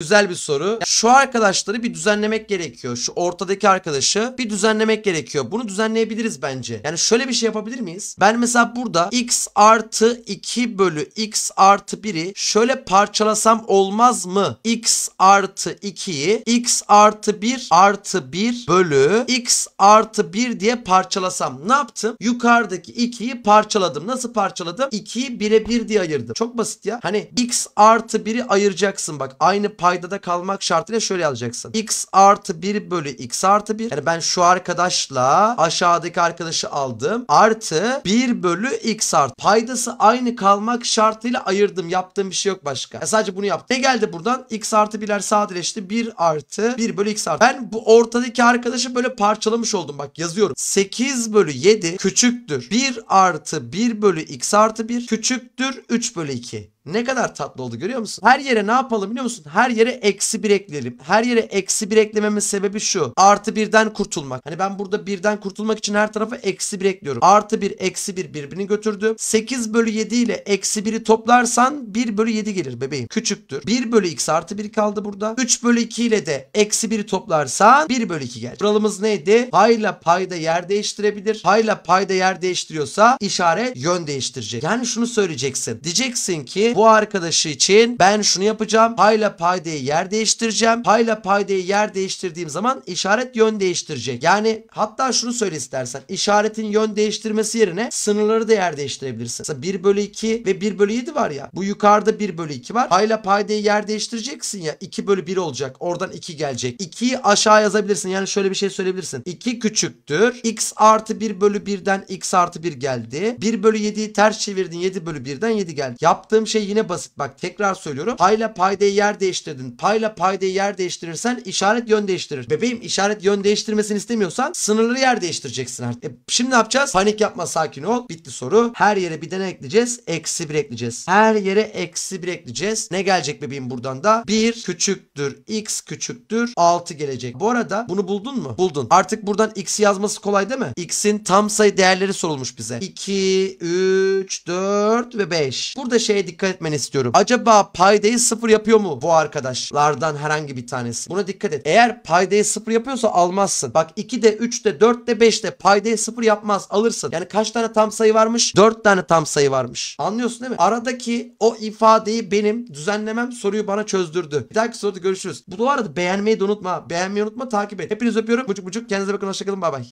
Güzel bir soru. Şu arkadaşları bir düzenlemek gerekiyor. Şu ortadaki arkadaşı bir düzenlemek gerekiyor. Bunu düzenleyebiliriz bence. Yani şöyle bir şey yapabilir miyiz? Ben mesela burada x artı 2 bölü x artı 1'i şöyle parçalasam olmaz mı? x artı 2'yi x artı 1 artı 1 bölü x artı 1 diye parçalasam ne yaptım? Yukarıdaki 2'yi parçaladım. Nasıl parçaladım? 2'yi 1'e 1 diye ayırdım. Çok basit ya. Hani x artı 1'i ayıracaksın bak. Aynı parçaladım paydada kalmak şartıyla şöyle alacaksın. x artı 1 bölü x artı 1. Yani ben şu arkadaşla aşağıdaki arkadaşı aldım. Artı 1 bölü x artı. Paydası aynı kalmak şartıyla ayırdım. Yaptığım bir şey yok başka. Yani sadece bunu yaptım. Ne geldi buradan? x artı 1'ler sadeleşti. 1 artı 1 bölü x artı. Ben bu ortadaki arkadaşı böyle parçalamış oldum. Bak yazıyorum. 8 bölü 7 küçüktür. 1 artı 1 bölü x artı 1 küçüktür 3 bölü 2. Ne kadar tatlı oldu görüyor musun? Her yere ne yapalım biliyor musun? Her yere eksi bir ekleyelim. Her yere eksi bir eklememin sebebi şu. Artı birden kurtulmak. Hani ben burada birden kurtulmak için her tarafa eksi bir ekliyorum. Artı bir eksi bir birbirini götürdü. 8 bölü 7 ile eksi biri toplarsan 1 bölü 7 gelir bebeğim. Küçüktür. 1 bölü x artı 1 kaldı burada. 3 bölü 2 ile de eksi biri toplarsan 1 bölü 2 gelir. Kuralımız neydi? Payla payda yer değiştirebilir. Payla payda yer değiştiriyorsa işaret yön değiştirecek. Yani şunu söyleyeceksin. Diyeceksin ki bu arkadaşı için ben şunu yapacağım. Payla paydayı yer değiştireceğim. Payla paydayı yer değiştirdiğim zaman işaret yön değiştirecek. Yani hatta şunu söyle istersen. işaretin yön değiştirmesi yerine sınırları da yer değiştirebilirsin. Mesela 1 bölü 2 ve 1 bölü 7 var ya. Bu yukarıda 1 bölü 2 var. Payla paydayı yer değiştireceksin ya. 2 bölü 1 olacak. Oradan 2 gelecek. 2'yi aşağı yazabilirsin. Yani şöyle bir şey söyleyebilirsin. 2 küçüktür. X artı 1 bölü 1'den x artı 1 geldi. 1 bölü 7'yi ters çevirdin. 7 bölü 1'den 7 geldi. Yaptığım şey yine basit bak tekrar söylüyorum. Payla paydayı yer değiştirdin. Payla paydayı yer değiştirirsen işaret yön değiştirir. Bebeğim işaret yön değiştirmesini istemiyorsan sınırlı yer değiştireceksin artık. E, şimdi ne yapacağız? Panik yapma sakin ol. Bitti soru. Her yere bir tane ekleyeceğiz. Eksi bir ekleyeceğiz. Her yere eksi bir ekleyeceğiz. Ne gelecek bebeğim buradan da? 1 küçüktür. X küçüktür. 6 gelecek. Bu arada bunu buldun mu? Buldun. Artık buradan X'i yazması kolay değil mi? X'in tam sayı değerleri sorulmuş bize. 2, 3, 4 ve 5. Burada şeye dikkat dikkat etmeni istiyorum. Acaba paydayı sıfır yapıyor mu bu arkadaşlardan herhangi bir tanesi? Buna dikkat et. Eğer paydayı sıfır yapıyorsa almazsın. Bak 2'de 3'te 4'te 5'te paydayı sıfır yapmaz alırsın. Yani kaç tane tam sayı varmış? 4 tane tam sayı varmış. Anlıyorsun değil mi? Aradaki o ifadeyi benim düzenlemem soruyu bana çözdürdü. Bir dahaki soruda görüşürüz. Bu da arada beğenmeyi de unutma. Beğenmeyi unutma takip et. Hepinizi öpüyorum. Bucuk bucuk. Kendinize bakın. Hoşçakalın. Bay bay.